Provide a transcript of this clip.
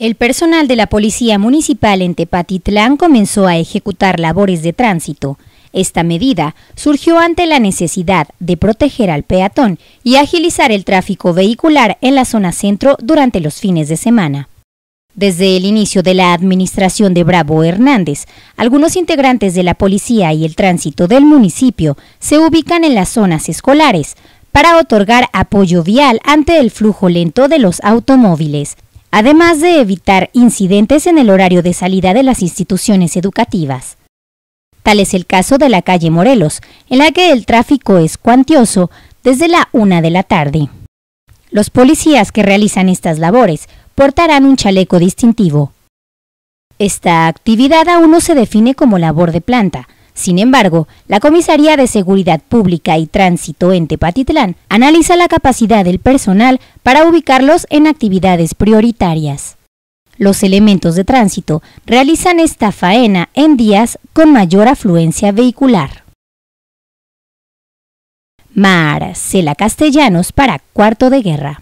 El personal de la Policía Municipal en Tepatitlán comenzó a ejecutar labores de tránsito. Esta medida surgió ante la necesidad de proteger al peatón y agilizar el tráfico vehicular en la zona centro durante los fines de semana. Desde el inicio de la administración de Bravo Hernández, algunos integrantes de la policía y el tránsito del municipio se ubican en las zonas escolares para otorgar apoyo vial ante el flujo lento de los automóviles, además de evitar incidentes en el horario de salida de las instituciones educativas. Tal es el caso de la calle Morelos, en la que el tráfico es cuantioso desde la una de la tarde. Los policías que realizan estas labores portarán un chaleco distintivo. Esta actividad aún no se define como labor de planta, sin embargo, la Comisaría de Seguridad Pública y Tránsito en Tepatitlán analiza la capacidad del personal para ubicarlos en actividades prioritarias. Los elementos de tránsito realizan esta faena en días con mayor afluencia vehicular. Marcela Castellanos para Cuarto de Guerra.